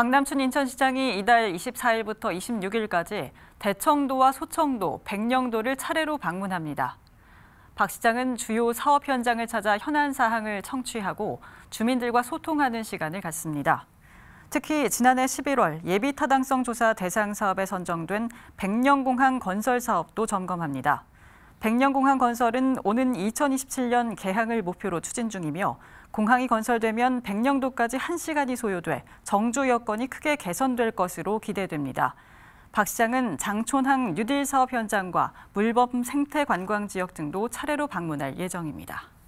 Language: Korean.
박남춘 인천시장이 이달 24일부터 26일까지 대청도와 소청도, 백령도를 차례로 방문합니다. 박 시장은 주요 사업 현장을 찾아 현안 사항을 청취하고 주민들과 소통하는 시간을 갖습니다. 특히 지난해 11월 예비 타당성 조사 대상 사업에 선정된 백령공항 건설 사업도 점검합니다. 백년공항 건설은 오는 2027년 개항을 목표로 추진 중이며 공항이 건설되면 백령도까지 1시간이 소요돼 정조 여건이 크게 개선될 것으로 기대됩니다. 박 시장은 장촌항 뉴딜 사업 현장과 물범 생태 관광 지역 등도 차례로 방문할 예정입니다.